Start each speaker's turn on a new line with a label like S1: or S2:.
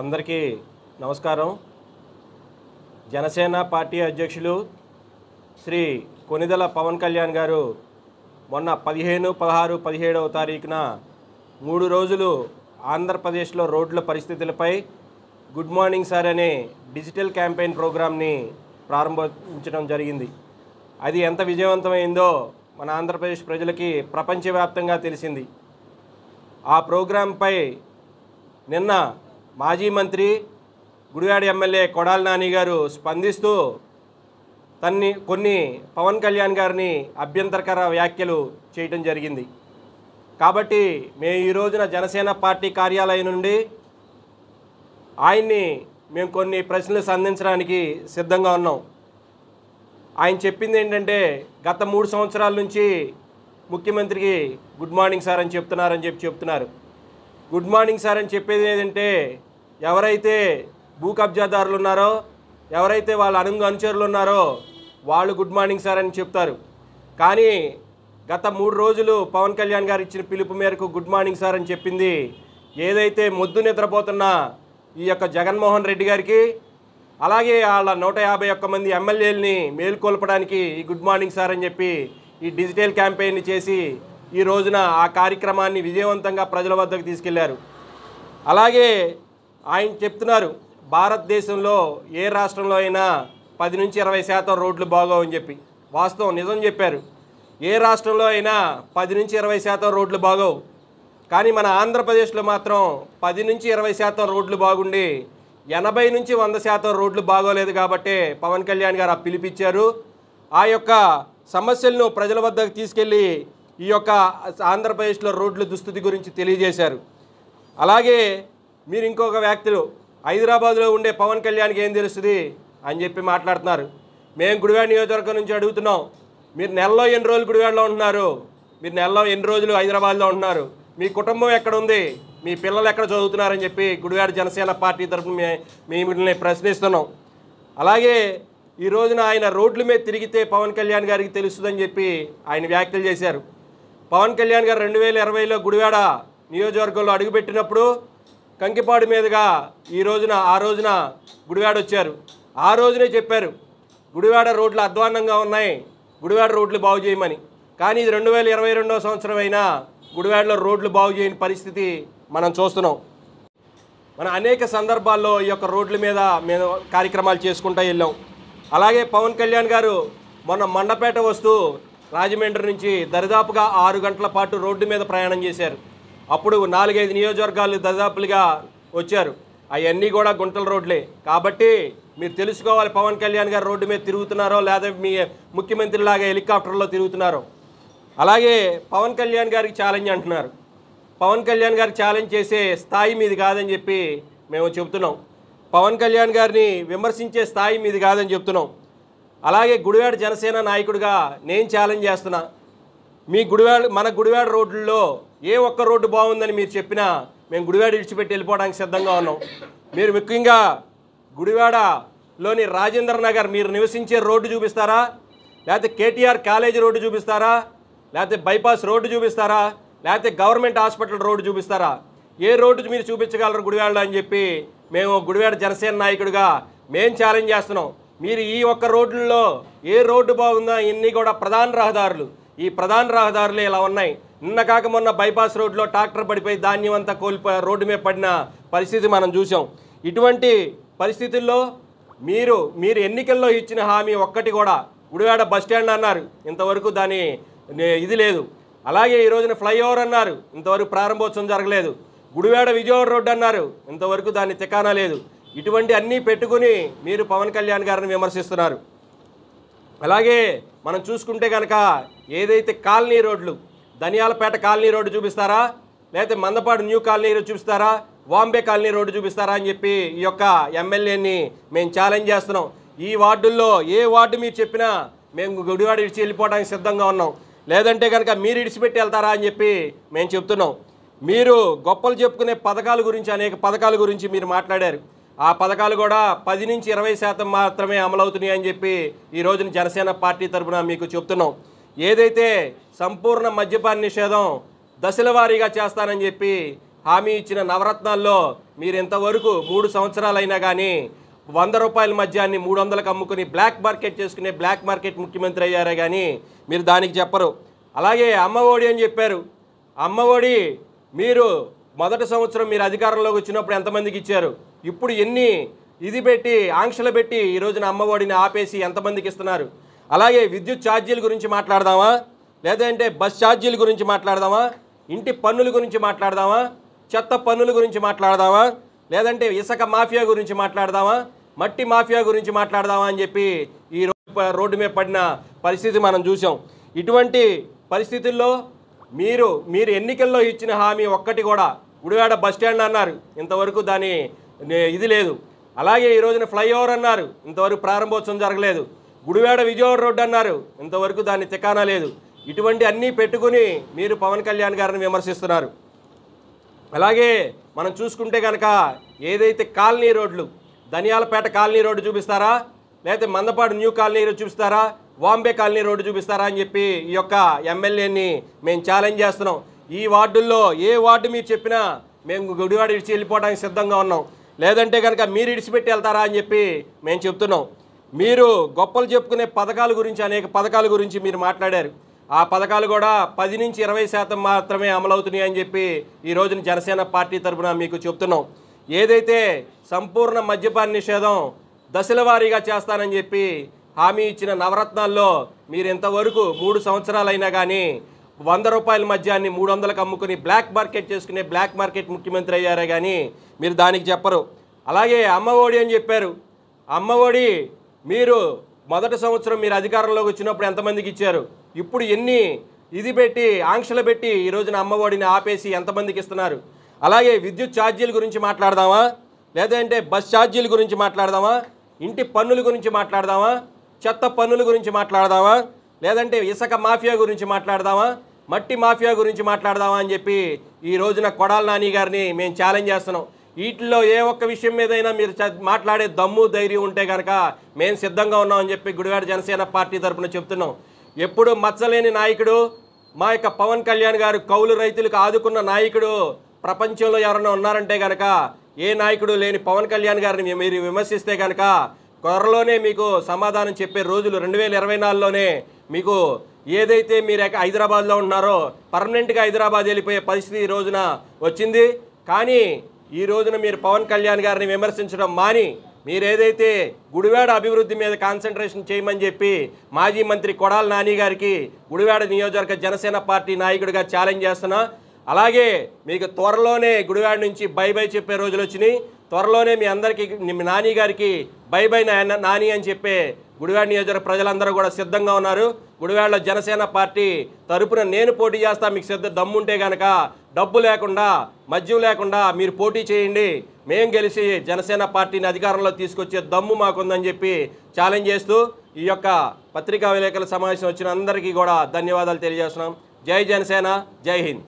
S1: అందరికీ నమస్కారం జనసేన పార్టీ అధ్యక్షులు శ్రీ కొనిదల పవన్ కళ్యాణ్ గారు మొన్న పదిహేను పదహారు పదిహేడవ తారీఖున మూడు రోజులు ఆంధ్రప్రదేశ్లో రోడ్ల పరిస్థితులపై గుడ్ మార్నింగ్ సార్ అనే డిజిటల్ క్యాంపెయిన్ ప్రోగ్రామ్ని ప్రారంభించడం జరిగింది అది ఎంత విజయవంతమైందో మన ఆంధ్రప్రదేశ్ ప్రజలకి ప్రపంచవ్యాప్తంగా తెలిసింది ఆ ప్రోగ్రాంపై నిన్న మాజీ మంత్రి గుడివాడ ఎమ్మెల్యే కొడాల నాని గారు స్పందిస్తూ తన్ని కొన్ని పవన్ కళ్యాణ్ గారిని అభ్యంతరకర వ్యాఖ్యలు చేయటం జరిగింది కాబట్టి మేము ఈ రోజున జనసేన పార్టీ కార్యాలయం నుండి ఆయన్ని మేము కొన్ని ప్రశ్నలు సంధించడానికి సిద్ధంగా ఉన్నాం ఆయన చెప్పింది ఏంటంటే గత మూడు సంవత్సరాల నుంచి ముఖ్యమంత్రికి గుడ్ మార్నింగ్ సార్ అని చెప్తున్నారని చెప్పి చెప్తున్నారు గుడ్ మార్నింగ్ సార్ అని చెప్పేది ఏంటంటే ఎవరైతే భూ కబ్జాదారులు ఉన్నారో ఎవరైతే వాళ్ళ అనుంగు అనుచరులు ఉన్నారో వాళ్ళు గుడ్ మార్నింగ్ సార్ అని చెప్తారు కానీ గత మూడు రోజులు పవన్ కళ్యాణ్ గారు ఇచ్చిన పిలుపు మేరకు గుడ్ మార్నింగ్ సార్ అని చెప్పింది ఏదైతే మొద్దు నిద్రపోతున్న ఈ యొక్క జగన్మోహన్ రెడ్డి గారికి అలాగే వాళ్ళ నూట యాభై ఒక్క మంది ఎమ్మెల్యేలని మేల్కొల్పడానికి ఈ గుడ్ మార్నింగ్ సార్ అని చెప్పి ఈ డిజిటల్ క్యాంపెయిన్ చేసి ఈ రోజున ఆ కార్యక్రమాన్ని విజయవంతంగా ప్రజల వద్దకు తీసుకెళ్లారు అలాగే ఆయన చెప్తున్నారు భారతదేశంలో ఏ రాష్ట్రంలో అయినా పది నుంచి ఇరవై శాతం రోడ్లు బాగోవు అని చెప్పి వాస్తవం నిజం చెప్పారు ఏ రాష్ట్రంలో అయినా పది నుంచి ఇరవై శాతం రోడ్లు బాగోవు కానీ మన ఆంధ్రప్రదేశ్లో మాత్రం పది నుంచి ఇరవై శాతం రోడ్లు బాగుండి ఎనభై నుంచి వంద శాతం రోడ్లు బాగోలేదు కాబట్టే పవన్ కళ్యాణ్ గారు ఆ పిలిపించారు ఆ యొక్క సమస్యలను ప్రజల వద్దకు తీసుకెళ్ళి ఈ యొక్క ఆంధ్రప్రదేశ్లో రోడ్ల దుస్థితి గురించి తెలియజేశారు అలాగే మీరు ఇంకొక వ్యక్తులు హైదరాబాద్లో ఉండే పవన్ కళ్యాణ్కి ఏం తెలుస్తుంది అని చెప్పి మాట్లాడుతున్నారు మేము గుడివాడ నియోజకవర్గం నుంచి అడుగుతున్నాం మీరు నెలలో ఎన్ని రోజులు గుడివాడలో ఉంటున్నారు మీరు నెలలో ఎన్ని రోజులు హైదరాబాద్లో ఉంటున్నారు మీ కుటుంబం ఎక్కడ ఉంది మీ పిల్లలు ఎక్కడ చదువుతున్నారని చెప్పి గుడివాడ జనసేన పార్టీ తరఫున మిమ్మల్ని ప్రశ్నిస్తున్నాం అలాగే ఈ రోజున ఆయన రోడ్ల మీద తిరిగితే పవన్ కళ్యాణ్ గారికి తెలుస్తుందని చెప్పి ఆయన వ్యాఖ్యలు చేశారు పవన్ కళ్యాణ్ గారు రెండు వేల ఇరవైలో గుడివాడ నియోజకవర్గంలో అడుగుపెట్టినప్పుడు కంకిపాడు మీదుగా ఈ రోజున ఆ రోజున గుడివాడ వచ్చారు ఆ రోజునే చెప్పారు గుడివాడ రోడ్లు అధ్వాన్నంగా ఉన్నాయి గుడివాడ రోడ్లు బాగు చేయమని కానీ ఇది రెండు వేల ఇరవై రెండవ సంవత్సరం అయినా గుడివాడలో రోడ్లు బాగు చేయని పరిస్థితి మనం చూస్తున్నాం మన అనేక సందర్భాల్లో ఈ యొక్క రోడ్ల మీద మేము కార్యక్రమాలు చేసుకుంటూ వెళ్ళాం అలాగే పవన్ కళ్యాణ్ గారు మొన్న మండపేట వస్తూ రాజమండ్రి నుంచి దరిదాపుగా ఆరు గంటల పాటు రోడ్డు మీద ప్రయాణం చేశారు అప్పుడు నాలుగైదు నియోజకవర్గాలు దాదాపులుగా వచ్చారు అవన్నీ కూడా గుంటల రోడ్లే కాబట్టి మీరు తెలుసుకోవాలి పవన్ కళ్యాణ్ గారు రోడ్డు మీద తిరుగుతున్నారో లేదా మీ ముఖ్యమంత్రి లాగా హెలికాప్టర్లో తిరుగుతున్నారో అలాగే పవన్ కళ్యాణ్ గారికి ఛాలెంజ్ అంటున్నారు పవన్ కళ్యాణ్ గారు ఛాలెంజ్ చేసే స్థాయి మీది కాదని చెప్పి మేము చెబుతున్నాం పవన్ కళ్యాణ్ గారిని విమర్శించే స్థాయి మీది కాదని చెప్తున్నాం అలాగే గుడివాడ జనసేన నాయకుడిగా నేను ఛాలెంజ్ చేస్తున్నా మీ గుడివాడ మన గుడివాడ రోడ్లలో ఏ ఒక్క రోడ్డు బాగుందని మీరు చెప్పినా మేము గుడివాడ విడిచిపెట్టి వెళ్ళిపోవడానికి సిద్ధంగా ఉన్నాం మీరు ముఖ్యంగా గుడివాడలోని రాజేంద్ర నగర్ మీరు నివసించే రోడ్డు చూపిస్తారా లేకపోతే కేటీఆర్ కాలేజీ రోడ్డు చూపిస్తారా లేకపోతే బైపాస్ రోడ్డు చూపిస్తారా లేకపోతే గవర్నమెంట్ హాస్పిటల్ రోడ్డు చూపిస్తారా ఏ రోడ్డు మీరు చూపించగలరు గుడివాడలో అని చెప్పి మేము గుడివాడ జనసేన నాయకుడిగా మేం ఛాలెంజ్ చేస్తున్నాం మీరు ఈ ఒక్క రోడ్లలో ఏ రోడ్డు బాగుందా ఇన్ని కూడా ప్రధాన రహదారులు ఈ ప్రధాన రహదారులు ఇలా ఉన్నాయి నిన్న కాక మొన్న బైపాస్ రోడ్లో ట్రాక్టర్ పడిపోయి ధాన్యం అంతా కోల్పోయి రోడ్డు మీద పడిన పరిస్థితి మనం చూసాం ఇటువంటి పరిస్థితుల్లో మీరు మీరు ఎన్నికల్లో ఇచ్చిన హామీ ఒక్కటి కూడా గుడివాడ బస్టాండ్ అన్నారు ఇంతవరకు దాని ఇది లేదు అలాగే ఈ రోజున ఫ్లైఓవర్ అన్నారు ఇంతవరకు ప్రారంభోత్సవం జరగలేదు గుడివాడ విజయవాడ రోడ్డు అన్నారు ఇంతవరకు దాని తికానా లేదు ఇటువంటి అన్నీ పెట్టుకుని మీరు పవన్ కళ్యాణ్ గారిని విమర్శిస్తున్నారు అలాగే మనం చూసుకుంటే కనుక ఏదైతే కాలనీ రోడ్లు ధనియాలపేట కాలనీ రోడ్డు చూపిస్తారా లేకపోతే మందపాడు న్యూ కాలనీ చూపిస్తారా వాంబే కాలనీ రోడ్డు చూపిస్తారా అని చెప్పి ఈ యొక్క ఎమ్మెల్యేని మేము ఛాలెంజ్ చేస్తున్నాం ఈ వార్డుల్లో ఏ వార్డు మీరు చెప్పినా మేము గుడివాడ ఇడిచి వెళ్ళిపోవడానికి సిద్ధంగా ఉన్నాం లేదంటే కనుక మీరు ఇడిచిపెట్టి వెళ్తారా అని చెప్పి మేము చెప్తున్నాం మీరు గొప్పలు చెప్పుకునే పథకాల గురించి అనేక పథకాల గురించి మీరు మాట్లాడారు ఆ పథకాలు కూడా పది నుంచి ఇరవై శాతం మాత్రమే అమలవుతున్నాయి అని చెప్పి ఈ రోజున జనసేన పార్టీ తరఫున మీకు చెప్తున్నాం ఏదైతే సంపూర్ణ మద్యపాన నిషేధం దశల వారీగా చేస్తానని చెప్పి హామీ ఇచ్చిన నవరత్నాల్లో మీరు ఇంతవరకు మూడు సంవత్సరాలైనా కానీ వంద రూపాయల మద్యాన్ని మూడు వందలకు అమ్ముకుని బ్లాక్ మార్కెట్ చేసుకునే బ్లాక్ మార్కెట్ ముఖ్యమంత్రి అయ్యారే కానీ మీరు దానికి చెప్పరు అలాగే అమ్మఒడి అని చెప్పారు అమ్మఒడి మీరు మొదటి సంవత్సరం మీరు అధికారంలోకి వచ్చినప్పుడు ఎంతమందికి ఇచ్చారు ఇప్పుడు ఎన్ని ఇది పెట్టి ఆంక్షలు పెట్టి ఈ రోజున అమ్మఒడిని ఆపేసి ఎంతమందికి ఇస్తున్నారు అలాగే విద్యుత్ ఛార్జీల గురించి మాట్లాడదామా లేదంటే బస్ ఛార్జీల గురించి మాట్లాడదామా ఇంటి పన్నుల గురించి మాట్లాడదామా చెత్త పన్నుల గురించి మాట్లాడదామా లేదంటే ఇసుక మాఫియా గురించి మాట్లాడదామా మట్టి మాఫియా గురించి మాట్లాడదామా అని చెప్పి ఈ రోడ్డు మీద పడిన పరిస్థితి మనం చూసాం ఇటువంటి పరిస్థితుల్లో మీరు మీరు ఎన్నికల్లో ఇచ్చిన హామీ ఒక్కటి కూడా గుడివాడ స్టాండ్ అన్నారు ఇంతవరకు దాని ఇది లేదు అలాగే ఈ రోజున ఫ్లైఓవర్ అన్నారు ఇంతవరకు ప్రారంభోత్సవం జరగలేదు గుడివాడ విజయవాడ రోడ్డు అన్నారు ఇంతవరకు దాని తికానా లేదు ఇటువంటి అన్నీ పెట్టుకుని మీరు పవన్ కళ్యాణ్ గారిని విమర్శిస్తున్నారు అలాగే మనం చూసుకుంటే కనుక ఏదైతే కాలనీ రోడ్లు ధనియాలపేట కాలనీ రోడ్డు చూపిస్తారా లేకపోతే మందపాడు న్యూ కాలనీ రోడ్డు చూపిస్తారా బాంబే కాలనీ రోడ్డు చూపిస్తారా అని చెప్పి ఈ యొక్క ఎమ్మెల్యేని మేము ఛాలెంజ్ చేస్తున్నాం ఈ వార్డుల్లో ఏ వార్డు మీరు చెప్పినా మేము గుడివాడ ఇడిచి వెళ్ళిపోవడానికి సిద్ధంగా ఉన్నాం లేదంటే కనుక మీరు ఇడిచిపెట్టి వెళ్తారా అని చెప్పి మేము చెప్తున్నాం మీరు గొప్పలు చెప్పుకునే పథకాల గురించి అనేక పథకాల గురించి మీరు మాట్లాడారు ఆ పథకాలు కూడా పది నుంచి ఇరవై శాతం మాత్రమే అమలవుతున్నాయి అని చెప్పి ఈ రోజున జనసేన పార్టీ తరఫున మీకు చెప్తున్నాం ఏదైతే సంపూర్ణ మద్యపాన నిషేధం దశల వారీగా చేస్తానని చెప్పి హామీ ఇచ్చిన నవరత్నాల్లో మీరు ఇంతవరకు మూడు సంవత్సరాలైనా కానీ వంద రూపాయల మద్యాన్ని మూడు వందలకు అమ్ముకుని బ్లాక్ మార్కెట్ చేసుకునే బ్లాక్ మార్కెట్ ముఖ్యమంత్రి అయ్యారే కానీ మీరు దానికి చెప్పరు అలాగే అమ్మఒడి అని చెప్పారు అమ్మఒడి మీరు మొదటి సంవత్సరం మీరు అధికారంలోకి వచ్చినప్పుడు ఎంతమందికి ఇచ్చారు ఇప్పుడు ఎన్ని ఇది పెట్టి ఆంక్షలు పెట్టి ఈ రోజున అమ్మఒడిని ఆపేసి ఎంతమందికి ఇస్తున్నారు అలాగే విద్యుత్ ఛార్జీల గురించి మాట్లాడదామా లేదంటే బస్ ఛార్జీల గురించి మాట్లాడదామా ఇంటి పన్నుల గురించి మాట్లాడదామా చెత్త పన్నుల గురించి మాట్లాడదామా లేదంటే ఇసుక మాఫియా గురించి మాట్లాడదామా మట్టి మాఫియా గురించి మాట్లాడదామా అని చెప్పి ఈ రోజున కొడాల నాని గారిని మేము ఛాలెంజ్ చేస్తున్నాం వీటిలో ఏ ఒక్క విషయం మీదైనా మీరు మాట్లాడే దమ్ము ధైర్యం ఉంటే కనుక మేము సిద్ధంగా ఉన్నామని చెప్పి గుడివాడ జనసేన పార్టీ తరఫున చెప్తున్నాం ఎప్పుడు మచ్చలేని నాయకుడు మా యొక్క పవన్ కళ్యాణ్ గారు కౌలు రైతులకు ఆదుకున్న నాయకుడు ప్రపంచంలో ఎవరైనా ఉన్నారంటే కనుక ఏ నాయకుడు లేని పవన్ కళ్యాణ్ గారిని మీరు విమర్శిస్తే కనుక త్వరలోనే మీకు సమాధానం చెప్పే రోజులు రెండు వేల ఇరవై నాలుగులోనే మీకు ఏదైతే మీరు హైదరాబాద్లో ఉన్నారో పర్మనెంట్గా హైదరాబాద్ వెళ్ళిపోయే పరిస్థితి ఈ రోజున వచ్చింది కానీ ఈ రోజున మీరు పవన్ కళ్యాణ్ గారిని విమర్శించడం మాని మీరేదైతే గుడివాడ అభివృద్ధి మీద కాన్సన్ట్రేషన్ చేయమని చెప్పి మాజీ మంత్రి కొడాల నాని గారికి గుడివాడ నియోజకవర్గ జనసేన పార్టీ నాయకుడిగా ఛాలెంజ్ చేస్తున్నా అలాగే మీకు త్వరలోనే గుడివాడ నుంచి బై బై చెప్పే రోజులు వచ్చినాయి త్వరలోనే మీ అందరికీ నాని గారికి బై బై నాని అని చెప్పే గుడివాడ నియోజకవర్గ ప్రజలందరూ కూడా సిద్ధంగా ఉన్నారు గుడివాడలో జనసేన పార్టీ తరపున నేను పోటీ చేస్తా మీకు సిద్ధ దమ్ముంటే కనుక డబ్బు లేకుండా మద్యం లేకుండా మీరు పోటీ చేయండి మేము గెలిచి జనసేన పార్టీని అధికారంలో తీసుకొచ్చే దమ్ము మాకుందని చెప్పి ఛాలెంజ్ చేస్తూ ఈ యొక్క పత్రికా విలేకరుల సమావేశం వచ్చిన అందరికీ కూడా ధన్యవాదాలు తెలియజేస్తున్నాం జై జనసేన జై హింద్